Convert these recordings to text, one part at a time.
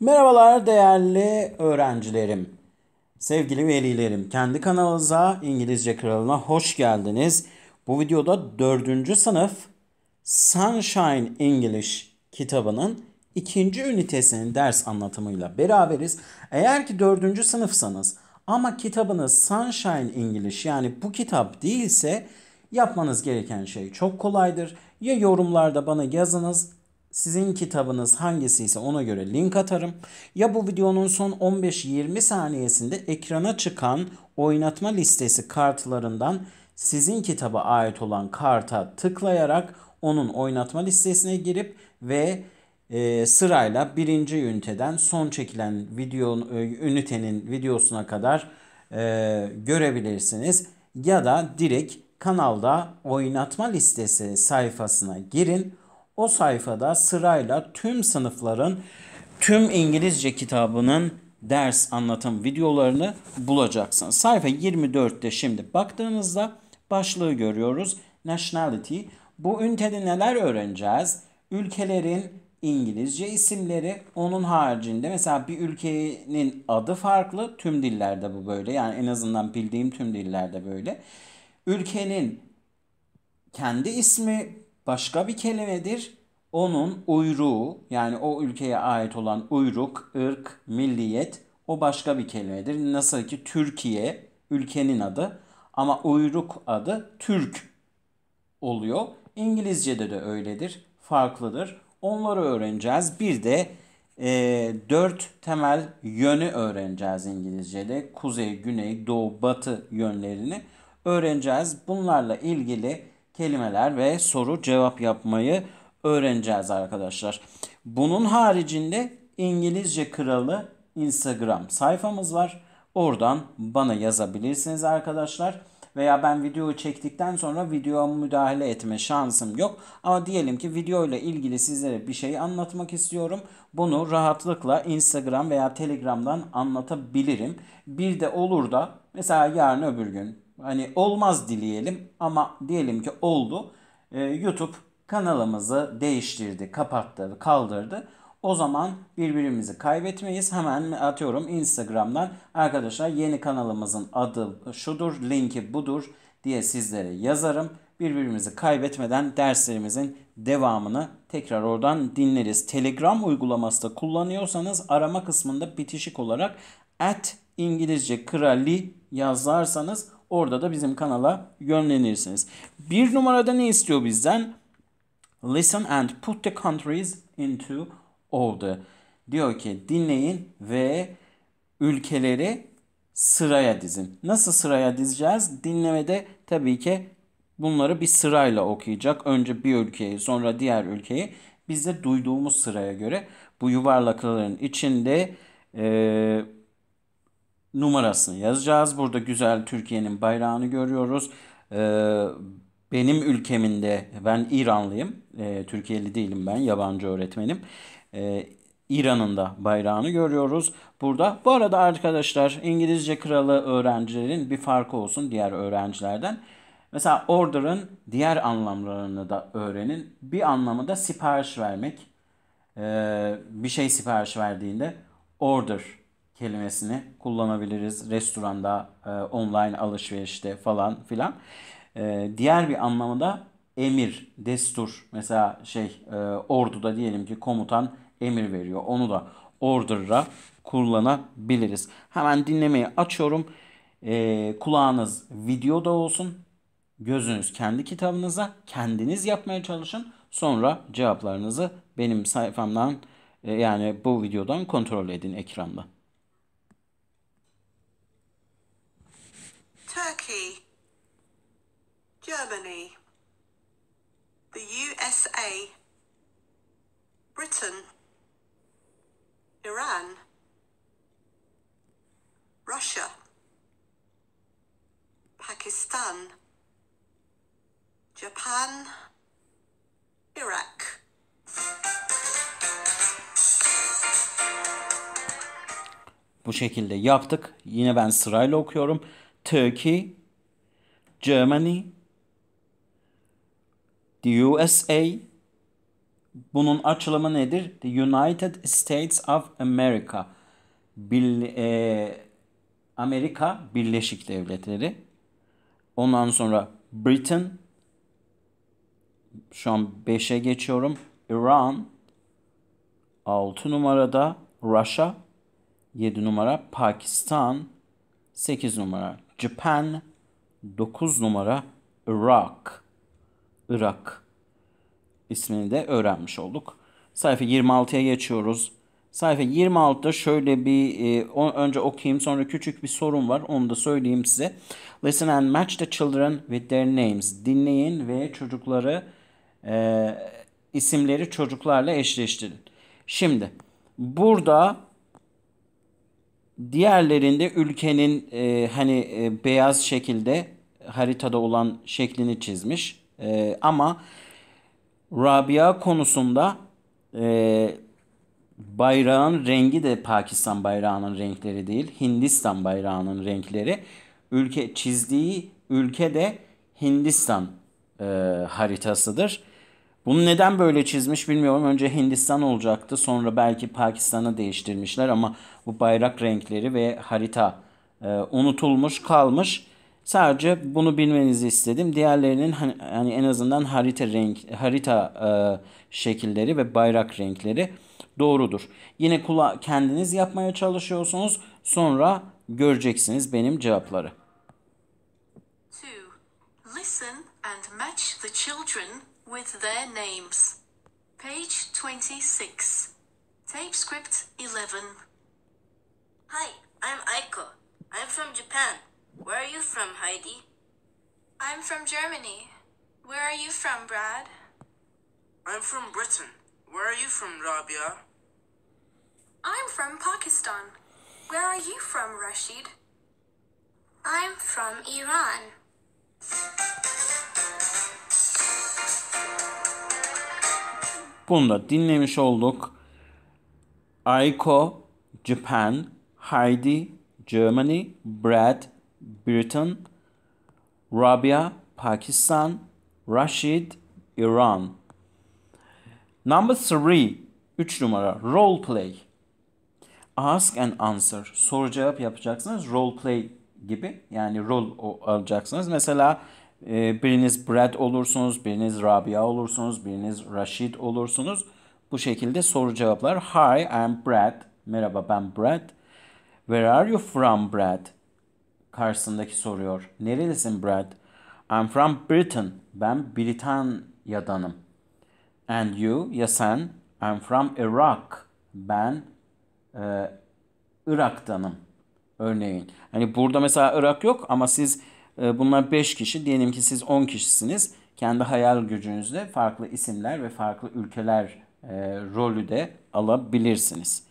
Merhabalar değerli öğrencilerim. Sevgili velilerim, kendi kanalınıza İngilizce Kralı'na hoş geldiniz. Bu videoda 4. sınıf Sunshine English kitabının ikinci ünitesinin ders anlatımıyla beraberiz. Eğer ki 4. sınıfsanız ama kitabınız Sunshine English yani bu kitap değilse yapmanız gereken şey çok kolaydır. Ya yorumlarda bana yazınız sizin kitabınız hangisi ise ona göre link atarım. Ya bu videonun son 15-20 saniyesinde ekrana çıkan oynatma listesi kartlarından sizin kitaba ait olan karta tıklayarak onun oynatma listesine girip ve e, sırayla birinci üniteden son çekilen videonun e, ünitenin videosuna kadar e, görebilirsiniz. Ya da direkt kanalda oynatma listesi sayfasına girin o sayfada sırayla tüm sınıfların tüm İngilizce kitabının ders anlatım videolarını bulacaksın. Sayfa 24'te şimdi baktığınızda başlığı görüyoruz. Nationality. Bu ünitede neler öğreneceğiz? Ülkelerin İngilizce isimleri onun haricinde mesela bir ülkenin adı farklı tüm dillerde bu böyle yani en azından bildiğim tüm dillerde böyle. Ülkenin kendi ismi başka bir kelimedir. Onun uyruğu yani o ülkeye ait olan uyruk, ırk, milliyet o başka bir kelimedir. Nasıl ki Türkiye ülkenin adı ama uyruk adı Türk oluyor. İngilizce'de de öyledir, farklıdır. Onları öğreneceğiz. Bir de e, dört temel yönü öğreneceğiz İngilizce'de. Kuzey, güney, doğu, batı yönlerini öğreneceğiz. Bunlarla ilgili kelimeler ve soru cevap yapmayı öğreneceğiz arkadaşlar. Bunun haricinde İngilizce Kralı Instagram sayfamız var. Oradan bana yazabilirsiniz arkadaşlar. Veya ben videoyu çektikten sonra videoma müdahale etme şansım yok. Ama diyelim ki videoyla ilgili sizlere bir şey anlatmak istiyorum. Bunu rahatlıkla Instagram veya Telegram'dan anlatabilirim. Bir de olur da mesela yarın öbür gün hani olmaz dileyelim ama diyelim ki oldu. Ee, YouTube kanalımızı değiştirdi, kapattı, kaldırdı. O zaman birbirimizi kaybetmeyiz. Hemen atıyorum Instagram'dan arkadaşlar yeni kanalımızın adı şudur, linki budur diye sizlere yazarım. Birbirimizi kaybetmeden derslerimizin devamını tekrar oradan dinleriz. Telegram uygulaması da kullanıyorsanız arama kısmında bitişik olarak at İngilizce krali yazarsanız Orada da bizim kanala yönlenirsiniz. Bir numarada ne istiyor bizden? Listen and put the countries into order. Diyor ki dinleyin ve ülkeleri sıraya dizin. Nasıl sıraya dizeceğiz? Dinlemede tabii ki bunları bir sırayla okuyacak. Önce bir ülkeyi sonra diğer ülkeyi. Biz de duyduğumuz sıraya göre bu yuvarlakların içinde e, numarasını yazacağız. Burada güzel Türkiye'nin bayrağını görüyoruz. Ee, benim ülkeminde ben İranlıyım. Ee, Türkiye'li değilim ben yabancı öğretmenim. Ee, İran'ın da bayrağını görüyoruz burada. Bu arada arkadaşlar İngilizce kralı öğrencilerin bir farkı olsun diğer öğrencilerden. Mesela order'ın diğer anlamlarını da öğrenin. Bir anlamı da sipariş vermek. Ee, bir şey sipariş verdiğinde order kelimesini kullanabiliriz. Restoranda, e, online alışverişte falan filan. E, diğer bir anlamı da emir, destur. Mesela şey e, orduda diyelim ki komutan emir veriyor. Onu da order'a kullanabiliriz. Hemen dinlemeyi açıyorum. E, kulağınız videoda olsun. Gözünüz kendi kitabınıza. Kendiniz yapmaya çalışın. Sonra cevaplarınızı benim sayfamdan e, yani bu videodan kontrol edin ekranda. Turkey, Germany, the USA, Britain, Iran, Russia, Pakistan, Japan, Iraq. Bu şekilde yaptık. Yine ben sırayla okuyorum. Turkey, Germany, the USA. Bunun açılımı nedir? The United States of America. Bil, e, Amerika Birleşik Devletleri. Ondan sonra Britain. Şu an 5'e geçiyorum. Iran. 6 numarada Russia. 7 numara Pakistan. 8 numara Japan 9 numara Irak. Irak ismini de öğrenmiş olduk. Sayfa 26'ya geçiyoruz. Sayfa 26'da şöyle bir e, önce okuyayım sonra küçük bir sorun var onu da söyleyeyim size. Listen and match the children with their names. Dinleyin ve çocukları e, isimleri çocuklarla eşleştirin. Şimdi burada Diğerlerinde ülkenin e, hani e, beyaz şekilde haritada olan şeklini çizmiş. E, ama Rabia konusunda e, bayrağın rengi de Pakistan bayrağının renkleri değil. Hindistan bayrağının renkleri. Ülke çizdiği ülke de Hindistan e, haritasıdır. Bunu neden böyle çizmiş bilmiyorum. Önce Hindistan olacaktı. Sonra belki Pakistan'a değiştirmişler ama bu bayrak renkleri ve harita e, unutulmuş kalmış. Sadece bunu bilmenizi istedim. Diğerlerinin hani, hani en azından harita renk harita e, şekilleri ve bayrak renkleri doğrudur. Yine kula kendiniz yapmaya çalışıyorsunuz. Sonra göreceksiniz benim cevapları. Two, listen and match the children with their names. Page 26. Tape script 11. Hi, I'm Aiko. I'm from Japan. Where are you from, Heidi? I'm from Germany. Where are you from, Brad? I'm from Britain. Where are you from, Rabia? I'm from Pakistan. Where are you from, Rashid? I'm from Iran. Bunu da dinlemiş olduk. Aiko Japan, Heidi Germany, Brad Britain, Rabia Pakistan, Rashid İran. Number three 3 numara role play. Ask and answer. Soru cevap yapacaksınız. Role play gibi yani rol alacaksınız. Mesela ee, biriniz Brad olursunuz, biriniz Rabia olursunuz, biriniz Rashid olursunuz. Bu şekilde soru cevaplar. Hi, I'm Brad. Merhaba ben Brad. Where are you from Brad? Karşısındaki soruyor. Nerelisin Brad? I'm from Britain. Ben Britanya'danım. And you? Ya sen? I'm from Iraq. Ben e, Irak'tanım. Örneğin. Hani burada mesela Irak yok ama siz ee, bunlar 5 kişi. Diyelim ki siz 10 kişisiniz. Kendi hayal gücünüzle farklı isimler ve farklı ülkeler e, rolü de alabilirsiniz.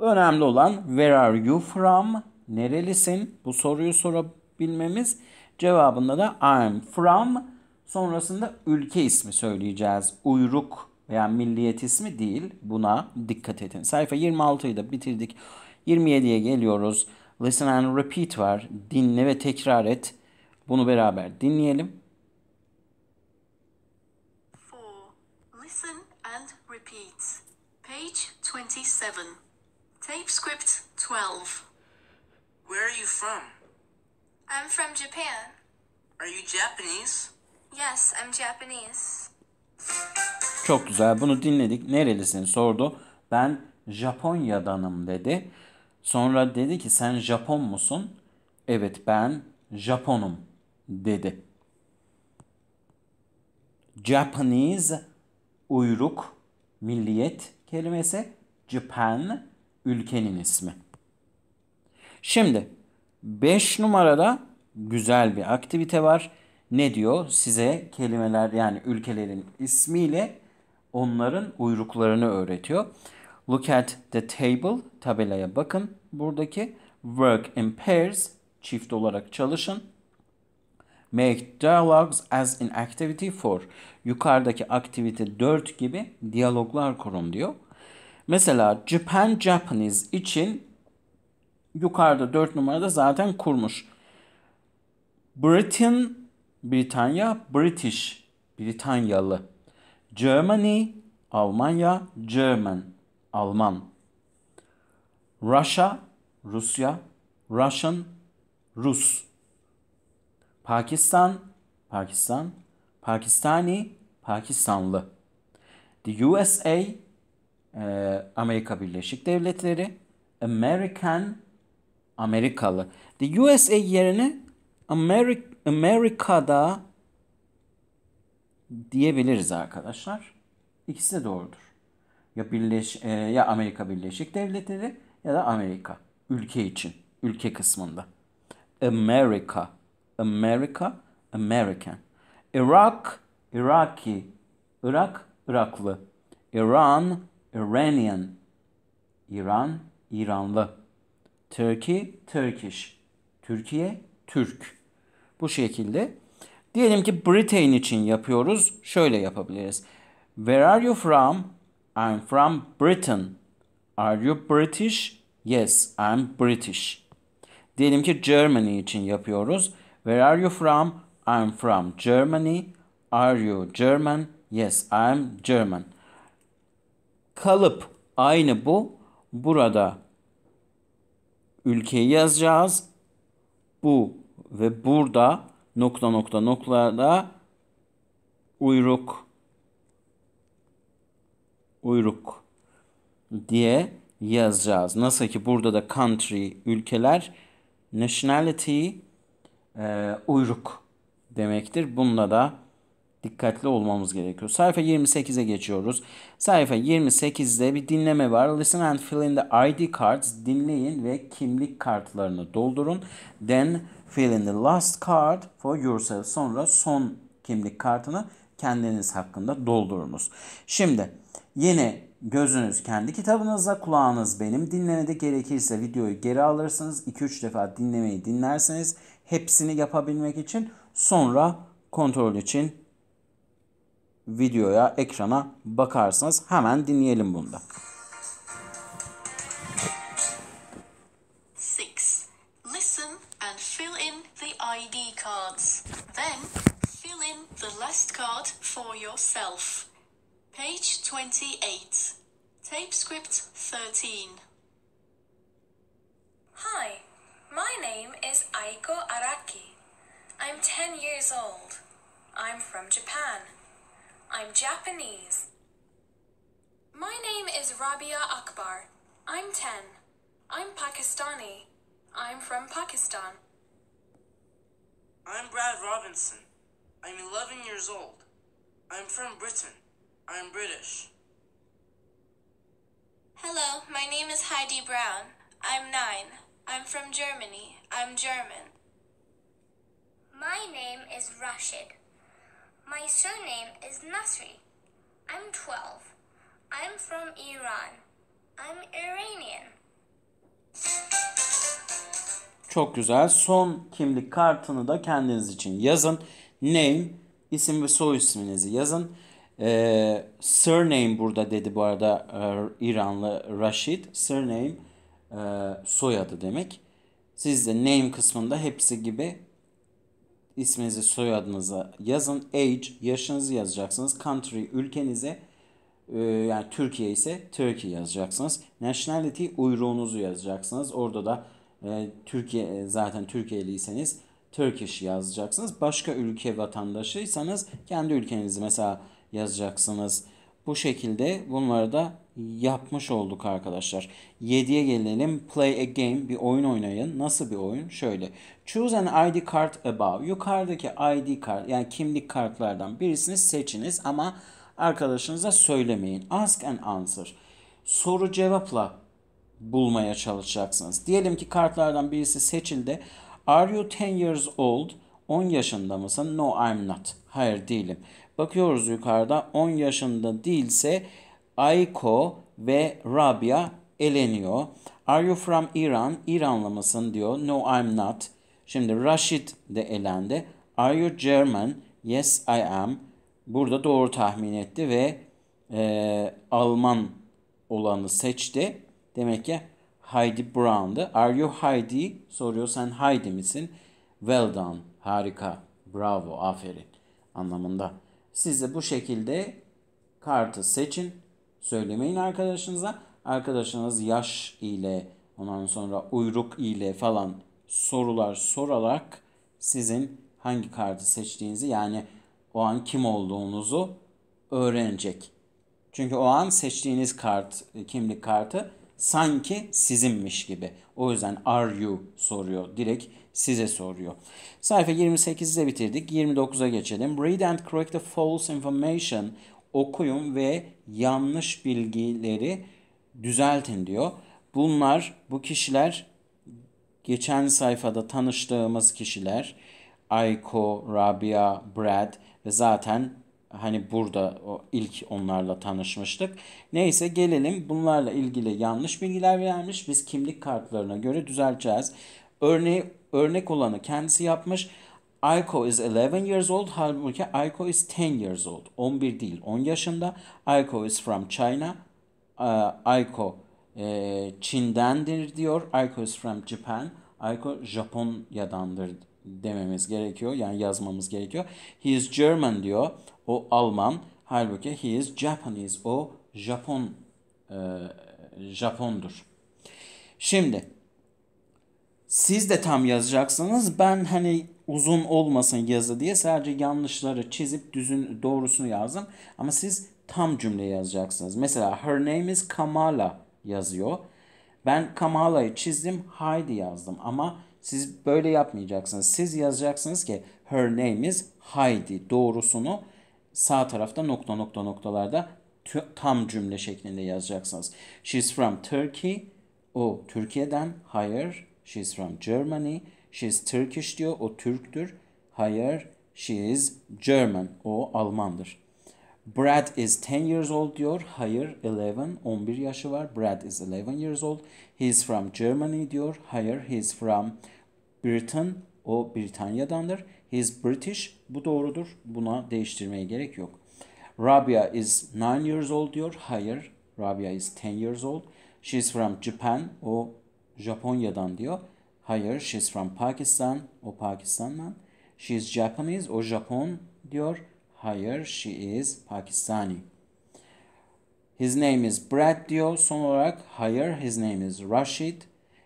Önemli olan where are you from? Nerelisin? Bu soruyu sorabilmemiz. Cevabında da I'm from. Sonrasında ülke ismi söyleyeceğiz. Uyruk veya milliyet ismi değil. Buna dikkat edin. Sayfa 26'yı da bitirdik. 27'ye geliyoruz. Listen and repeat var. Dinle ve tekrar et. Bunu beraber dinleyelim. Four. Listen and repeat. Page 27. Tape script 12. Where are you from? I'm from Japan. Are you Japanese? Yes, I'm Japanese. Çok güzel. Bunu dinledik. Nerelisin sordu. Ben Japonya'danım dedi. Sonra dedi ki sen Japon musun? Evet ben Japonum dedi. Japanese uyruk milliyet kelimesi Japan ülkenin ismi. Şimdi 5 numarada güzel bir aktivite var. Ne diyor? Size kelimeler yani ülkelerin ismiyle onların uyruklarını öğretiyor. Look at the table. Tabelaya bakın. Buradaki work in pairs. Çift olarak çalışın. Make dialogues as in activity 4. Yukarıdaki aktivite 4 gibi diyaloglar kurun diyor. Mesela Japan Japanese için yukarıda 4 numarada zaten kurmuş. Britain Britanya British Britanyalı. Germany Almanya German. Alman. Russia, Rusya. Russian, Rus. Pakistan, Pakistan. Pakistani, Pakistanlı. The USA, e, Amerika Birleşik Devletleri. American, Amerikalı. The USA yerine Amerik Amerika'da diyebiliriz arkadaşlar. İkisi de doğrudur. Ya Birleş e, ya Amerika Birleşik Devletleri ya da Amerika ülke için, ülke kısmında. America, America, American. Irak, Iraki, Irak, Iraklı. İran, Iranian. İran, İranlı. Turkey, Turkish. Türkiye, Türk. Bu şekilde. Diyelim ki Britain için yapıyoruz. Şöyle yapabiliriz. Where are you from? I'm from Britain. Are you British? Yes, I'm British. Diyelim ki Germany için yapıyoruz. Where are you from? I'm from Germany. Are you German? Yes, I'm German. Kalıp aynı bu. Burada ülkeyi yazacağız. Bu ve burada nokta nokta noktada uyruk uyruk diye yazacağız. Nasıl ki burada da country ülkeler nationality e, uyruk demektir. Bunda da dikkatli olmamız gerekiyor. Sayfa 28'e geçiyoruz. Sayfa 28'de bir dinleme var. Listen and fill in the ID cards. Dinleyin ve kimlik kartlarını doldurun. Then fill in the last card for yourself. Sonra son kimlik kartını kendiniz hakkında doldurunuz. Şimdi Yine gözünüz kendi kitabınızda, kulağınız benim dinlemede gerekirse videoyu geri alırsınız. 2-3 defa dinlemeyi dinlerseniz hepsini yapabilmek için sonra kontrol için videoya, ekrana bakarsınız. Hemen dinleyelim bunu da. Six. Listen and fill in the ID cards. Then fill in the last card for yourself. Page 28. Tape script 13. Hi, my name is Aiko Araki. I'm 10 years old. I'm from Japan. I'm Japanese. My name is Rabia Akbar. I'm 10. I'm Pakistani. I'm from Pakistan. I'm Brad Robinson. I'm 11 years old. I'm from Britain. I'm British. Hello, my name is Heidi Brown. I'm nine. I'm from Germany. I'm German. My name is Rashid. My surname is Nasri. I'm 12. I'm from Iran. I'm Iranian. Çok güzel. Son kimlik kartını da kendiniz için yazın. Name, isim ve soy isminizi yazın. E, surname burada dedi bu arada e, İranlı Rashid. Surname e, soyadı demek. Siz de name kısmında hepsi gibi isminizi soyadınıza yazın. Age yaşınızı yazacaksınız. Country ülkenize e, yani Türkiye ise Turkey yazacaksınız. Nationality uyruğunuzu yazacaksınız. Orada da e, Türkiye e, zaten Türkiye'liyseniz Turkish yazacaksınız. Başka ülke vatandaşıysanız kendi ülkenizi mesela yazacaksınız. Bu şekilde bunları da yapmış olduk arkadaşlar. 7'ye gelelim. Play a game. Bir oyun oynayın. Nasıl bir oyun? Şöyle. Choose an ID card above. Yukarıdaki ID card, yani kimlik kartlardan birisini seçiniz ama arkadaşınıza söylemeyin. Ask and answer. Soru cevapla bulmaya çalışacaksınız. Diyelim ki kartlardan birisi seçildi. Are you 10 years old? 10 yaşında mısın? No I'm not. Hayır değilim. Bakıyoruz yukarıda 10 yaşında değilse Ayko ve Rabia eleniyor. Are you from Iran? İranlı mısın diyor. No I'm not. Şimdi Rashid de elendi. Are you German? Yes I am. Burada doğru tahmin etti ve e, Alman olanı seçti. Demek ki Heidi Brown'dı. Are you Heidi? Soruyor sen Heidi misin? Well done. Harika. Bravo. Aferin. Anlamında. Siz de bu şekilde kartı seçin. Söylemeyin arkadaşınıza. Arkadaşınız yaş ile ondan sonra uyruk ile falan sorular sorarak sizin hangi kartı seçtiğinizi yani o an kim olduğunuzu öğrenecek. Çünkü o an seçtiğiniz kart, kimlik kartı sanki sizinmiş gibi. O yüzden are you soruyor. Direkt size soruyor. Sayfa 28'de bitirdik. 29'a geçelim. Read and correct the false information. Okuyun ve yanlış bilgileri düzeltin diyor. Bunlar bu kişiler geçen sayfada tanıştığımız kişiler Ayko, Rabia, Brad ve zaten hani burada o ilk onlarla tanışmıştık. Neyse gelelim bunlarla ilgili yanlış bilgiler verilmiş. Biz kimlik kartlarına göre düzelteceğiz. Örneği örnek olanı kendisi yapmış. Ayko is 11 years old. Halbuki Ayko is 10 years old. 11 değil 10 yaşında. Ayko is from China. Ayko e, Çin'dendir diyor. Ayko is from Japan. Ayko Japonya'dandır dememiz gerekiyor. Yani yazmamız gerekiyor. He is German diyor. O Alman. Halbuki he is Japanese. O Japon e, Japondur. Şimdi siz de tam yazacaksınız. Ben hani uzun olmasın yazı diye sadece yanlışları çizip düzün doğrusunu yazdım. Ama siz tam cümle yazacaksınız. Mesela her name is Kamala yazıyor. Ben Kamala'yı çizdim, Heidi yazdım ama siz böyle yapmayacaksınız. Siz yazacaksınız ki her name is Heidi doğrusunu sağ tarafta nokta nokta noktalarda tam cümle şeklinde yazacaksınız. She's from Turkey. O Türkiye'den. Hayır. She's from Germany. She's Turkish diyor. O Türktür. Hayır. She is German. O Almandır. Brad is 10 years old diyor. Hayır 11. 11 yaşı var. Brad is 11 years old. He is from Germany diyor. Hayır he is from Britain. O Britanya'dandır. He is British. Bu doğrudur. Buna değiştirmeye gerek yok. Rabia is 9 years old diyor. Hayır. Rabia is 10 years old. She is from Japan. O Japonya'dan diyor. Hayır, she's from Pakistan. O Pakistan'dan. She's Japanese. O Japon diyor. Hayır, she is Pakistani. His name is Brad diyor. Son olarak hayır, his name is Rashid.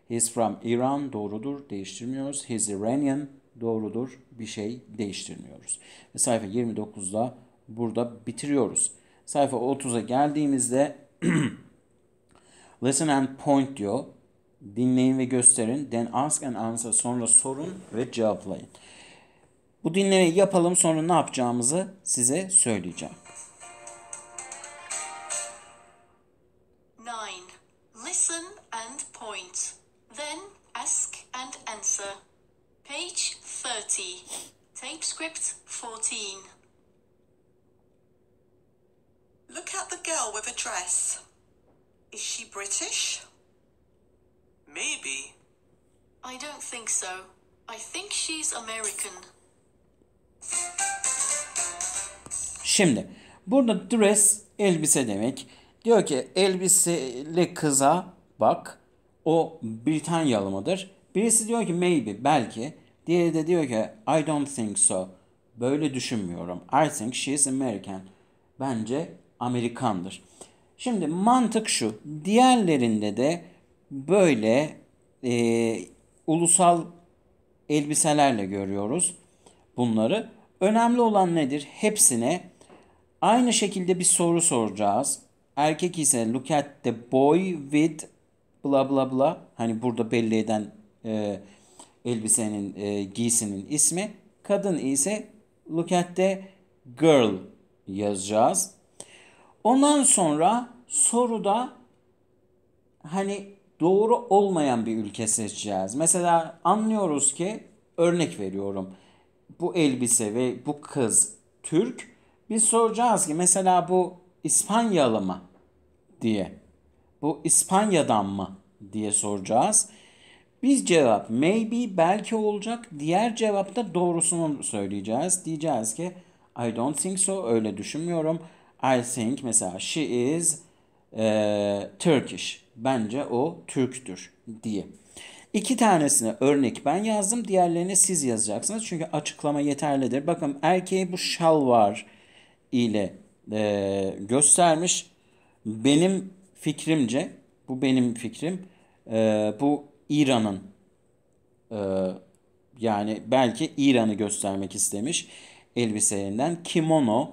He's from Iran. Doğrudur. Değiştirmiyoruz. He's Iranian. Doğrudur. Bir şey değiştirmiyoruz. Ve sayfa 29'da burada bitiriyoruz. Sayfa 30'a geldiğimizde listen and point diyor. Dinleyin ve gösterin. Then ask and answer. Sonra sorun ve cevaplayın. Bu dinlemeyi yapalım sonra ne yapacağımızı size söyleyeceğim. Nine. Listen and point. Then ask and answer. Page 30. Tape script 14. Look at the girl with a dress. Is she British? Maybe. I don't think so. I think she's American. Şimdi burada dress elbise demek. Diyor ki elbiseli kıza bak o Britanyalı mıdır? Birisi diyor ki maybe belki. Diğeri de diyor ki I don't think so. Böyle düşünmüyorum. I think she's American. Bence Amerikandır. Şimdi mantık şu. Diğerlerinde de böyle e, ulusal elbiselerle görüyoruz bunları. Önemli olan nedir? Hepsine aynı şekilde bir soru soracağız. Erkek ise look at the boy with bla bla bla. Hani burada belli eden e, elbisenin, e, giysinin ismi. Kadın ise look at the girl yazacağız. Ondan sonra soruda hani doğru olmayan bir ülke seçeceğiz. Mesela anlıyoruz ki örnek veriyorum. Bu elbise ve bu kız Türk. Biz soracağız ki mesela bu İspanyalı mı diye. Bu İspanya'dan mı diye soracağız. Biz cevap maybe belki olacak. Diğer cevapta doğrusunu söyleyeceğiz. Diyeceğiz ki I don't think so öyle düşünmüyorum. I think mesela she is e, Turkish bence o Türk'tür diye. İki tanesine örnek ben yazdım. Diğerlerini siz yazacaksınız. Çünkü açıklama yeterlidir. Bakın erkeği bu shall var ile e, göstermiş. Benim fikrimce, bu benim fikrim, e, bu İran'ın e, yani belki İran'ı göstermek istemiş elbiselerinden. Kimono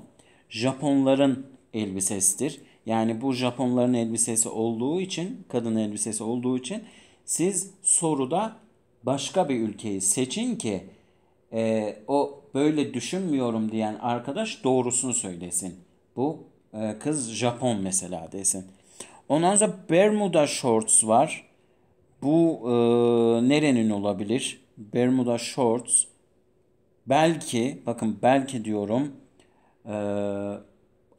Japonların elbisesidir. Yani bu Japonların elbisesi olduğu için, kadın elbisesi olduğu için siz soruda başka bir ülkeyi seçin ki e, o böyle düşünmüyorum diyen arkadaş doğrusunu söylesin. Bu e, kız Japon mesela desin. Ondan sonra Bermuda Shorts var. Bu e, nerenin olabilir? Bermuda Shorts. Belki, bakın belki diyorum. Eee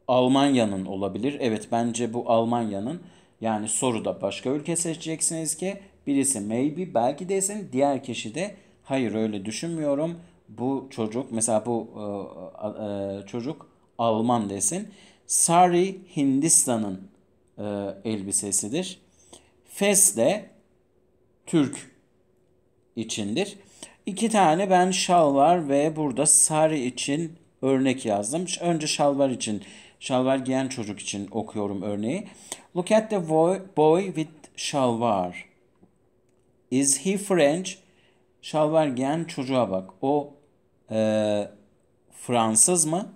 Almanya'nın olabilir. Evet bence bu Almanya'nın yani soruda başka ülke seçeceksiniz ki birisi maybe belki desin diğer kişi de hayır öyle düşünmüyorum. Bu çocuk mesela bu e, e, çocuk Alman desin. Sari Hindistan'ın e, elbisesidir. Fes de Türk içindir. İki tane ben şalvar ve burada sari için örnek yazdım. Önce şalvar için şalvar giyen çocuk için okuyorum örneği. Look at the boy, boy with şalvar. Is he French? Şalvar giyen çocuğa bak. O e, Fransız mı?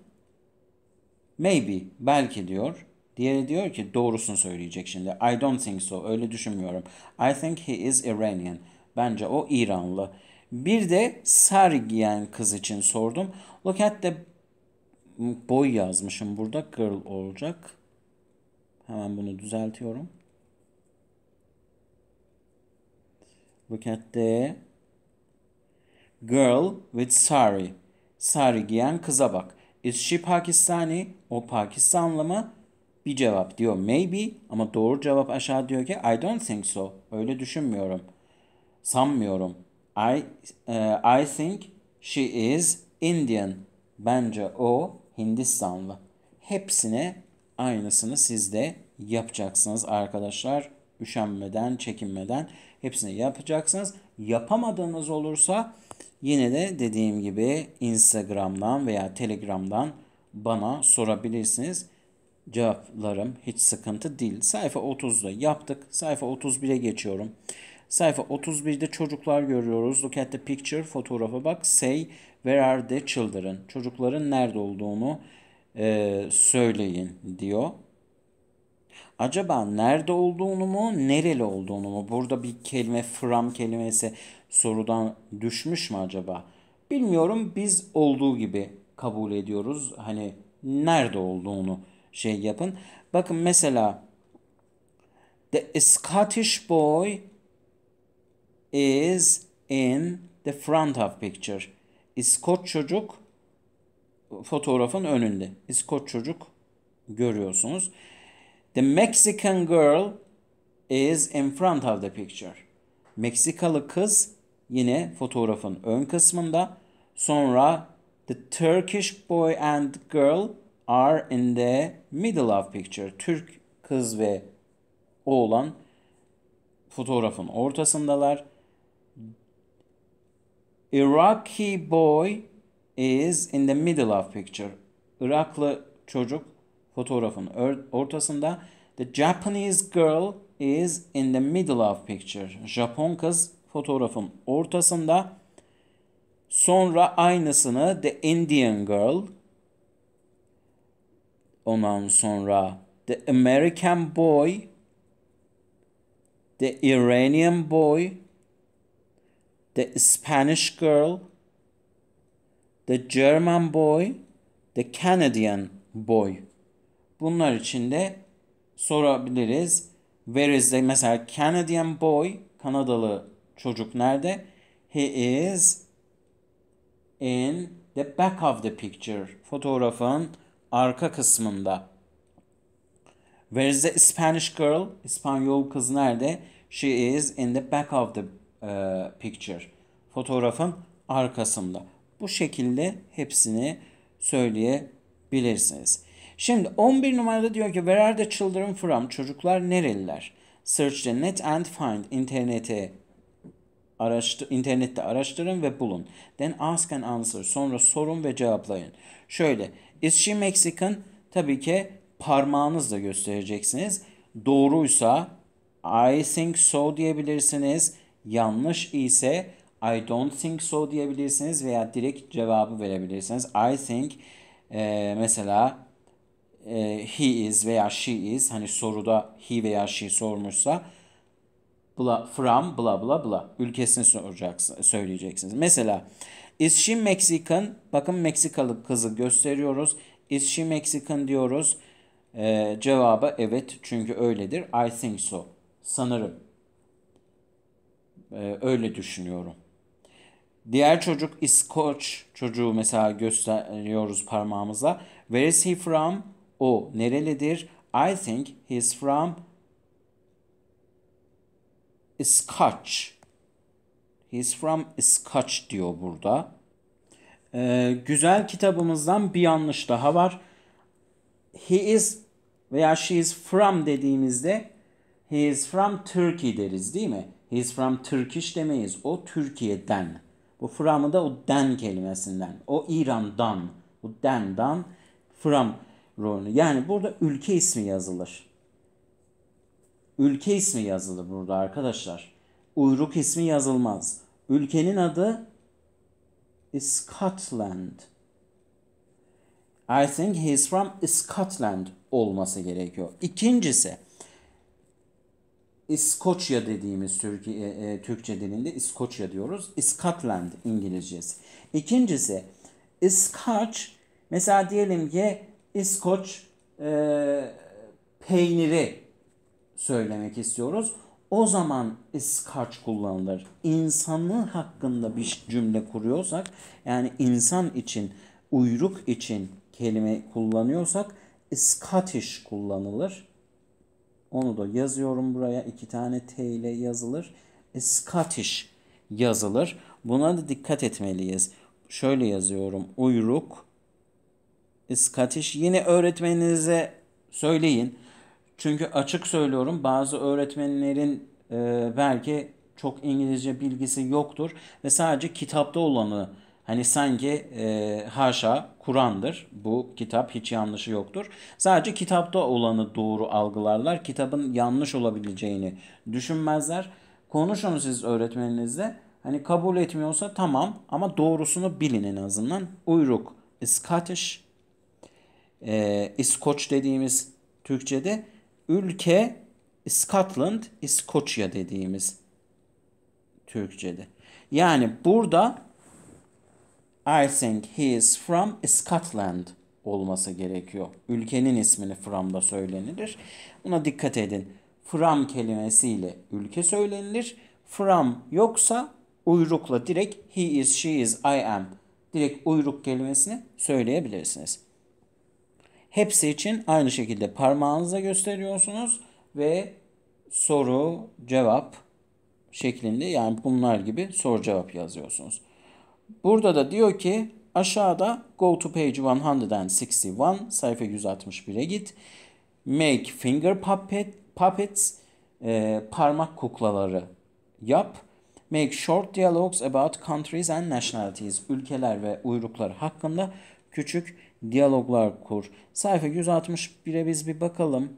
Maybe, belki diyor. Diğeri diyor ki doğrusunu söyleyecek şimdi. I don't think so. Öyle düşünmüyorum. I think he is Iranian. Bence o İranlı. Bir de sarı giyen kız için sordum. Look at the boy yazmışım burada. Girl olacak. Hemen bunu düzeltiyorum. Look at the girl with sari. Sari giyen kıza bak. Is she Pakistani? O Pakistanlı mı? Bir cevap diyor maybe ama doğru cevap aşağı diyor ki I don't think so. Öyle düşünmüyorum. Sanmıyorum. I, uh, I think she is Indian. Bence o Hindistanlı. Hepsine aynısını siz de yapacaksınız arkadaşlar. Üşenmeden, çekinmeden hepsini yapacaksınız. Yapamadığınız olursa yine de dediğim gibi Instagram'dan veya Telegram'dan bana sorabilirsiniz. Cevaplarım hiç sıkıntı değil. Sayfa 30'da yaptık. Sayfa 31'e geçiyorum. Sayfa 31'de çocuklar görüyoruz. Look at the picture. Fotoğrafa bak. Say Where are the children? Çocukların nerede olduğunu e, söyleyin diyor. Acaba nerede olduğunu mu, nereli olduğunu mu? Burada bir kelime from kelimesi sorudan düşmüş mü acaba? Bilmiyorum biz olduğu gibi kabul ediyoruz. Hani nerede olduğunu şey yapın. Bakın mesela The Scottish boy is in the front of picture. İskoç çocuk fotoğrafın önünde. İskoç çocuk görüyorsunuz. The Mexican girl is in front of the picture. Meksikalı kız yine fotoğrafın ön kısmında. Sonra the Turkish boy and girl are in the middle of picture. Türk kız ve oğlan fotoğrafın ortasındalar. Iraqi boy is in the middle of picture. Iraklı çocuk fotoğrafın ortasında. The Japanese girl is in the middle of picture. Japon kız fotoğrafın ortasında. Sonra aynısını the Indian girl. Ondan sonra the American boy. The Iranian boy the Spanish girl, the German boy, the Canadian boy. Bunlar için de sorabiliriz. Where is the mesela Canadian boy, Kanadalı çocuk nerede? He is in the back of the picture. Fotoğrafın arka kısmında. Where is the Spanish girl? İspanyol kız nerede? She is in the back of the e, picture. Fotoğrafın arkasında. Bu şekilde hepsini söyleyebilirsiniz. Şimdi 11 numarada diyor ki where are the children from? Çocuklar nereliler? Search the net and find. İnternete araştır, internette araştırın ve bulun. Then ask and answer. Sonra sorun ve cevaplayın. Şöyle. Is she Mexican? Tabii ki parmağınızla göstereceksiniz. Doğruysa I think so diyebilirsiniz. Yanlış ise I don't think so diyebilirsiniz veya direkt cevabı verebilirsiniz. I think e, mesela e, he is veya she is hani soruda he veya she sormuşsa bla, from bla bla bla ülkesini soracaksın, söyleyeceksiniz. Mesela is she Mexican? Bakın Meksikalı kızı gösteriyoruz. Is she Mexican diyoruz. Ee, cevaba evet çünkü öyledir. I think so. Sanırım. Ee, öyle düşünüyorum. Diğer çocuk İskoç çocuğu mesela gösteriyoruz parmağımıza. Where is he from? O nerelidir? I think he's from Scotch. He's from Scotch diyor burada. Ee, güzel kitabımızdan bir yanlış daha var. He is veya she is from dediğimizde he is from Turkey deriz değil mi? He's from Turkish demeyiz. O Türkiye'den. Bu from'ı da o den kelimesinden. O İran'dan. Bu den'dan from rolünü. Yani burada ülke ismi yazılır. Ülke ismi yazılır burada arkadaşlar. Uyruk ismi yazılmaz. Ülkenin adı Scotland. I think he's from Scotland olması gerekiyor. İkincisi İskoçya dediğimiz Türkiye, e, e, Türkçe dilinde İskoçya diyoruz. Scotland İngilizcesi. İkincisi İskoç mesela diyelim ki İskoç e, peyniri söylemek istiyoruz. O zaman iskaç kullanılır. İnsanın hakkında bir cümle kuruyorsak yani insan için, uyruk için kelime kullanıyorsak Scottish kullanılır. Onu da yazıyorum buraya. iki tane T ile yazılır. E, Scottish yazılır. Buna da dikkat etmeliyiz. Şöyle yazıyorum. Uyruk, e, Scottish. Yine öğretmeninize söyleyin. Çünkü açık söylüyorum bazı öğretmenlerin e, belki çok İngilizce bilgisi yoktur ve sadece kitapta olanı Hani sanki e, haşa Kur'an'dır. Bu kitap hiç yanlışı yoktur. Sadece kitapta olanı doğru algılarlar. Kitabın yanlış olabileceğini düşünmezler. Konuşun siz öğretmeninizle. Hani kabul etmiyorsa tamam ama doğrusunu bilin en azından. Uyruk, Scottish, e, İskoç dediğimiz Türkçe'de ülke Scotland, İskoçya dediğimiz Türkçe'de. Yani burada I think he is from Scotland olması gerekiyor. Ülkenin ismini from'da söylenilir. Buna dikkat edin. From kelimesiyle ülke söylenilir. From yoksa uyrukla direkt he is, she is, I am direkt uyruk kelimesini söyleyebilirsiniz. Hepsi için aynı şekilde parmağınızla gösteriyorsunuz ve soru, cevap şeklinde yani bunlar gibi soru cevap yazıyorsunuz. Burada da diyor ki aşağıda go to page 161 sayfa 161'e git. Make finger puppet, puppets e, parmak kuklaları yap. Make short dialogues about countries and nationalities ülkeler ve uyruklar hakkında küçük diyaloglar kur. Sayfa 161'e biz bir bakalım.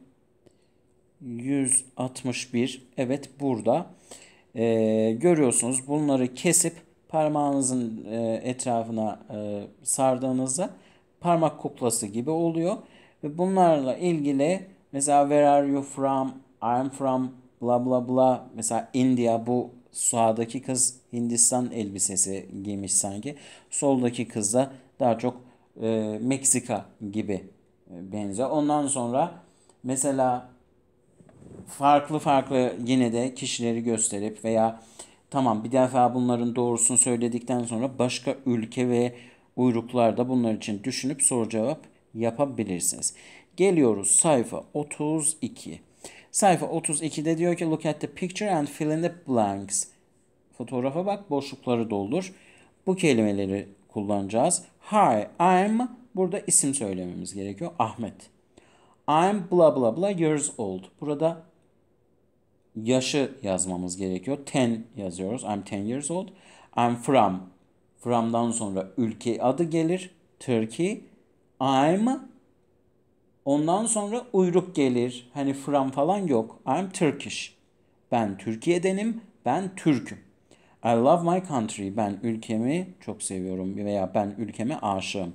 161 evet burada. Ee, görüyorsunuz bunları kesip parmağınızın e, etrafına e, sardığınızda parmak kuklası gibi oluyor. Ve bunlarla ilgili mesela where are you from, I'm from, bla bla bla. Mesela India bu sağdaki kız Hindistan elbisesi giymiş sanki. Soldaki kız da daha çok e, Meksika gibi e, benzer. Ondan sonra mesela farklı farklı yine de kişileri gösterip veya Tamam bir defa bunların doğrusunu söyledikten sonra başka ülke ve uyruklarda bunlar için düşünüp soru cevap yapabilirsiniz. Geliyoruz sayfa 32. Sayfa 32'de diyor ki look at the picture and fill in the blanks. Fotoğrafa bak boşlukları doldur. Bu kelimeleri kullanacağız. Hi, I'm burada isim söylememiz gerekiyor. Ahmet. I'm bla bla bla years old. Burada yaşı yazmamız gerekiyor. Ten yazıyoruz. I'm ten years old. I'm from. From'dan sonra ülke adı gelir. Turkey. I'm. Ondan sonra uyruk gelir. Hani from falan yok. I'm Turkish. Ben Türkiye'denim. Ben Türk'üm. I love my country. Ben ülkemi çok seviyorum veya ben ülkeme aşığım